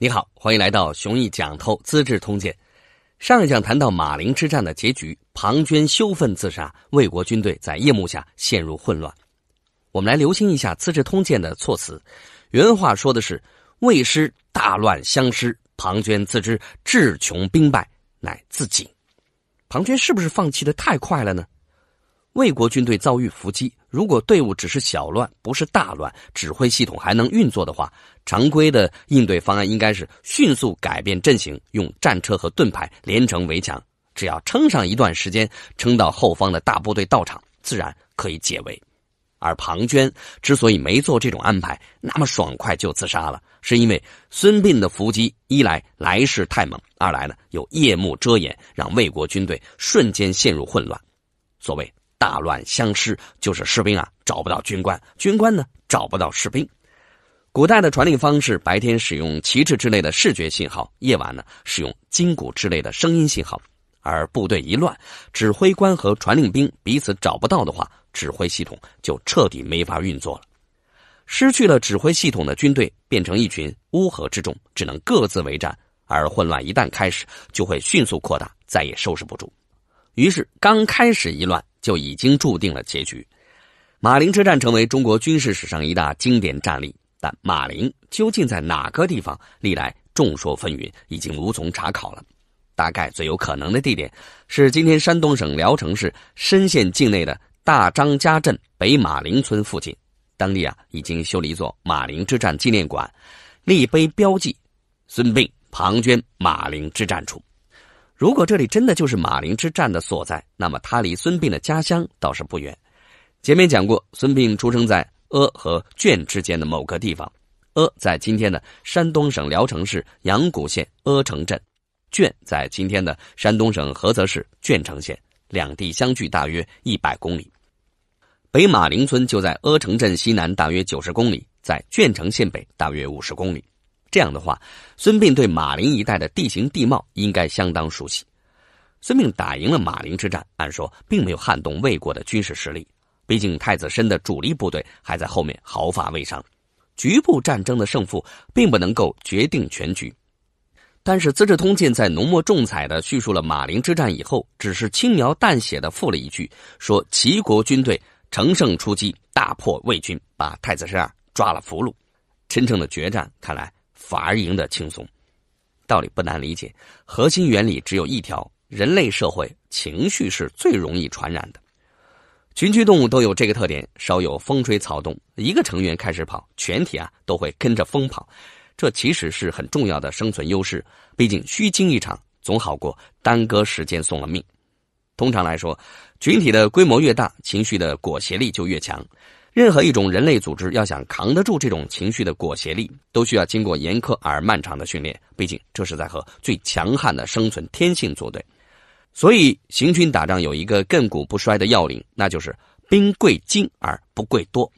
你好，欢迎来到雄毅讲透《资治通鉴》。上一讲谈到马陵之战的结局，庞涓羞愤自杀，魏国军队在夜幕下陷入混乱。我们来留心一下《资治通鉴》的措辞，原话说的是：“魏师大乱，相失。庞涓自知志穷兵败，乃自尽。”庞涓是不是放弃的太快了呢？魏国军队遭遇伏击。如果队伍只是小乱，不是大乱，指挥系统还能运作的话，常规的应对方案应该是迅速改变阵型，用战车和盾牌连成围墙，只要撑上一段时间，撑到后方的大部队到场，自然可以解围。而庞涓之所以没做这种安排，那么爽快就自杀了，是因为孙膑的伏击，一来来势太猛，二来呢有夜幕遮掩，让魏国军队瞬间陷入混乱。所谓。大乱相失，就是士兵啊找不到军官，军官呢找不到士兵。古代的传令方式，白天使用旗帜之类的视觉信号，夜晚呢使用金鼓之类的声音信号。而部队一乱，指挥官和传令兵彼此找不到的话，指挥系统就彻底没法运作了。失去了指挥系统的军队，变成一群乌合之众，只能各自为战。而混乱一旦开始，就会迅速扩大，再也收拾不住。于是刚开始一乱。就已经注定了结局。马陵之战成为中国军事史上一大经典战例，但马陵究竟在哪个地方，历来众说纷纭，已经无从查考了。大概最有可能的地点，是今天山东省聊城市莘县境内的大张家镇北马陵村附近。当地啊，已经修了一座马陵之战纪念馆，立碑标记孙膑、庞涓马陵之战处。如果这里真的就是马陵之战的所在，那么他离孙膑的家乡倒是不远。前面讲过，孙膑出生在阿和卷之间的某个地方，阿在今天的山东省聊城市阳谷县阿城镇，卷在今天的山东省菏泽市鄄城县，两地相距大约一百公里。北马陵村就在阿城镇西南大约九十公里，在鄄城县北大约五十公里。这样的话，孙膑对马陵一带的地形地貌应该相当熟悉。孙膑打赢了马陵之战，按说并没有撼动魏国的军事实力，毕竟太子申的主力部队还在后面毫发未伤。局部战争的胜负并不能够决定全局。但是《资治通鉴》在浓墨重彩的叙述了马陵之战以后，只是轻描淡写的附了一句，说齐国军队乘胜出击，大破魏军，把太子申啊抓了俘虏。真正的决战，看来。反而赢得轻松，道理不难理解。核心原理只有一条：人类社会情绪是最容易传染的。群居动物都有这个特点，稍有风吹草动，一个成员开始跑，全体啊都会跟着疯跑。这其实是很重要的生存优势。毕竟虚惊一场，总好过耽搁时间送了命。通常来说，群体的规模越大，情绪的裹挟力就越强。任何一种人类组织要想扛得住这种情绪的裹挟力，都需要经过严苛而漫长的训练。毕竟这是在和最强悍的生存天性作对。所以行军打仗有一个亘古不衰的要领，那就是兵贵精而不贵多。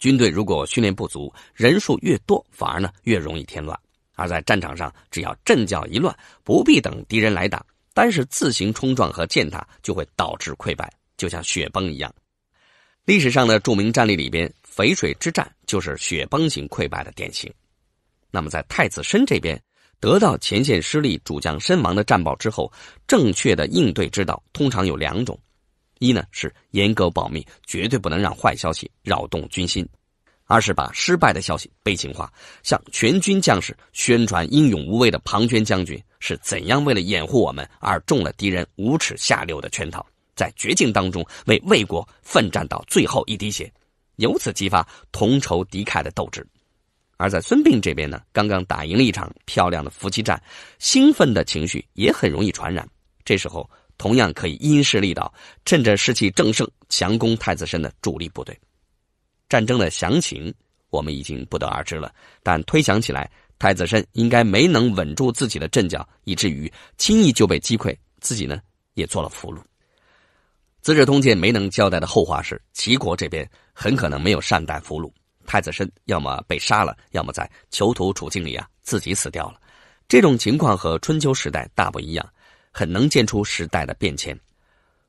军队如果训练不足，人数越多，反而呢越容易添乱。而在战场上，只要阵脚一乱，不必等敌人来打，单是自行冲撞和践踏就会导致溃败，就像雪崩一样。历史上的著名战例里边，淝水之战就是雪崩型溃败的典型。那么，在太子申这边得到前线失利、主将身亡的战报之后，正确的应对之道通常有两种：一呢是严格保密，绝对不能让坏消息扰动军心；二是把失败的消息悲情化，向全军将士宣传英勇无畏的庞涓将军是怎样为了掩护我们而中了敌人无耻下流的圈套。在绝境当中为魏国奋战到最后一滴血，由此激发同仇敌忾的斗志。而在孙膑这边呢，刚刚打赢了一场漂亮的伏击战，兴奋的情绪也很容易传染。这时候同样可以因势利导，趁着士气正盛，强攻太子申的主力部队。战争的详情我们已经不得而知了，但推想起来，太子申应该没能稳住自己的阵脚，以至于轻易就被击溃，自己呢也做了俘虏。《资治通鉴》没能交代的后话是，齐国这边很可能没有善待俘虏，太子申要么被杀了，要么在囚徒处境里啊自己死掉了。这种情况和春秋时代大不一样，很能见出时代的变迁。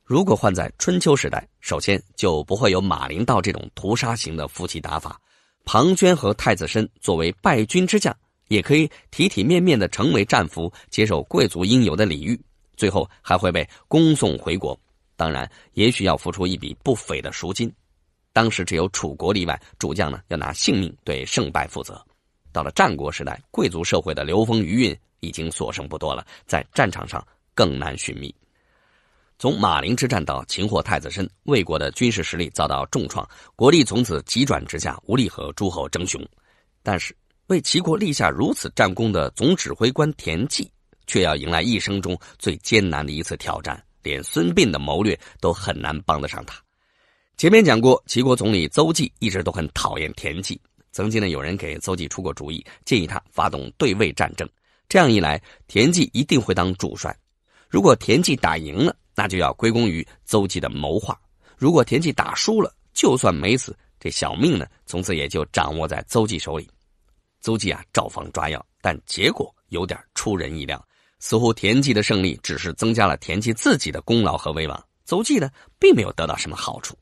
如果换在春秋时代，首先就不会有马陵道这种屠杀型的夫妻打法。庞涓和太子申作为败军之将，也可以体体面面的成为战俘，接受贵族应有的礼遇，最后还会被恭送回国。当然，也许要付出一笔不菲的赎金。当时只有楚国例外，主将呢要拿性命对胜败负责。到了战国时代，贵族社会的流风余韵已经所剩不多了，在战场上更难寻觅。从马陵之战到擒获太子申，魏国的军事实力遭到重创，国力从此急转直下，无力和诸侯争雄。但是，为齐国立下如此战功的总指挥官田忌，却要迎来一生中最艰难的一次挑战。连孙膑的谋略都很难帮得上他。前面讲过，齐国总理邹忌一直都很讨厌田忌。曾经呢，有人给邹忌出过主意，建议他发动对魏战争。这样一来，田忌一定会当主帅。如果田忌打赢了，那就要归功于邹忌的谋划；如果田忌打输了，就算没死，这小命呢，从此也就掌握在邹忌手里。邹忌啊，照方抓药，但结果有点出人意料。似乎田忌的胜利只是增加了田忌自己的功劳和威望，邹忌呢并没有得到什么好处，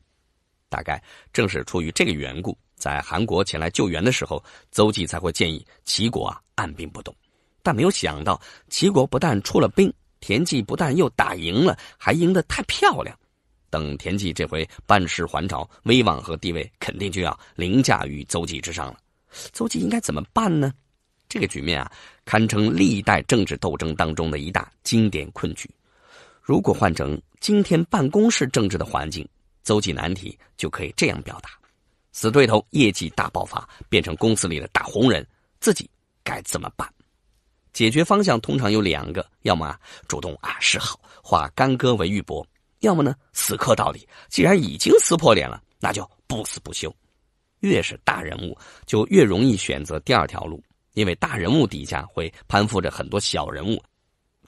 大概正是出于这个缘故，在韩国前来救援的时候，邹忌才会建议齐国啊按兵不动。但没有想到，齐国不但出了兵，田忌不但又打赢了，还赢得太漂亮。等田忌这回班师还朝，威望和地位肯定就要凌驾于邹忌之上了，邹忌应该怎么办呢？这个局面啊，堪称历代政治斗争当中的一大经典困局。如果换成今天办公室政治的环境，邹忌难题就可以这样表达：死对头业绩大爆发，变成公司里的大红人，自己该怎么办？解决方向通常有两个：要么主动啊示好，化干戈为玉帛；要么呢死磕到底。既然已经撕破脸了，那就不死不休。越是大人物，就越容易选择第二条路。因为大人物底下会攀附着很多小人物，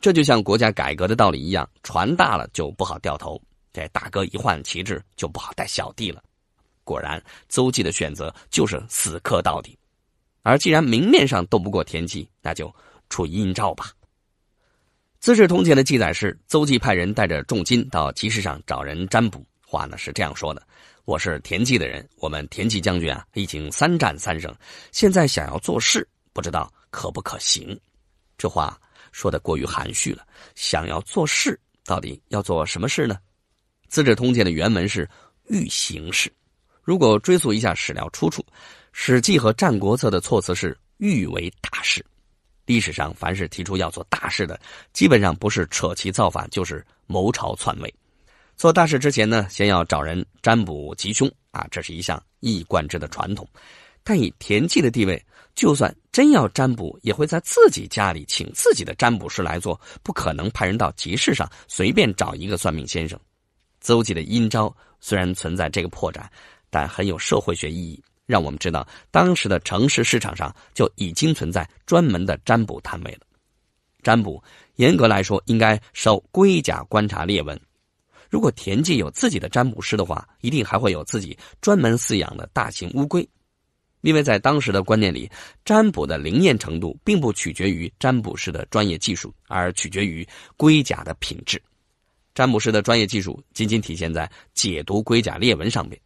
这就像国家改革的道理一样，船大了就不好掉头。这大哥一换旗帜，就不好带小弟了。果然，邹忌的选择就是死磕到底。而既然明面上斗不过田忌，那就出阴招吧。《资治通鉴》的记载是，邹忌派人带着重金到集市上找人占卜，话呢是这样说的：“我是田忌的人，我们田忌将军啊，已经三战三胜，现在想要做事。”不知道可不可行，这话说的过于含蓄了。想要做事，到底要做什么事呢？《资治通鉴》的原文是“欲行事”。如果追溯一下史料出处，《史记》和《战国策》的措辞是“欲为大事”。历史上凡是提出要做大事的，基本上不是扯旗造反，就是谋朝篡位。做大事之前呢，先要找人占卜吉凶啊，这是一项一贯之的传统。但以田忌的地位，就算真要占卜，也会在自己家里请自己的占卜师来做，不可能派人到集市上随便找一个算命先生。邹忌的阴招虽然存在这个破绽，但很有社会学意义，让我们知道当时的城市市场上就已经存在专门的占卜摊位了。占卜严格来说应该受龟甲观察裂纹，如果田忌有自己的占卜师的话，一定还会有自己专门饲养的大型乌龟。因为在当时的观念里，占卜的灵验程度并不取决于占卜师的专业技术，而取决于龟甲的品质。占卜师的专业技术仅仅体现在解读龟甲裂纹上面。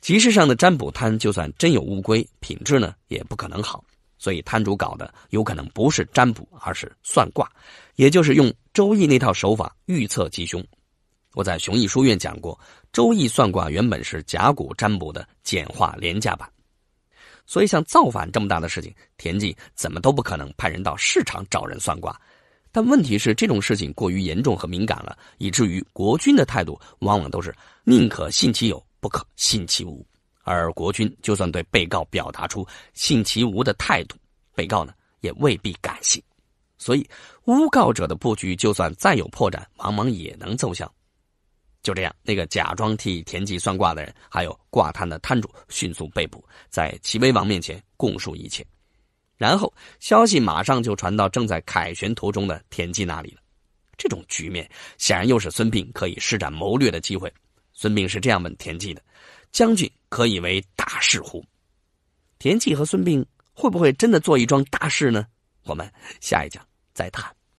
集市上的占卜摊就算真有乌龟，品质呢也不可能好，所以摊主搞的有可能不是占卜，而是算卦，也就是用《周易》那套手法预测吉凶。我在雄毅书院讲过，《周易》算卦原本是甲骨占卜的简化廉价版。所以，像造反这么大的事情，田忌怎么都不可能派人到市场找人算卦。但问题是，这种事情过于严重和敏感了，以至于国君的态度往往都是宁可信其有，不可信其无。而国君就算对被告表达出信其无的态度，被告呢也未必敢信。所以，诬告者的布局就算再有破绽，往往也能奏效。就这样，那个假装替田忌算卦的人，还有卦摊的摊主，迅速被捕，在齐威王面前供述一切。然后，消息马上就传到正在凯旋途中的田忌那里了。这种局面显然又是孙膑可以施展谋略的机会。孙膑是这样问田忌的：“将军可以为大事乎？”田忌和孙膑会不会真的做一桩大事呢？我们下一讲再谈。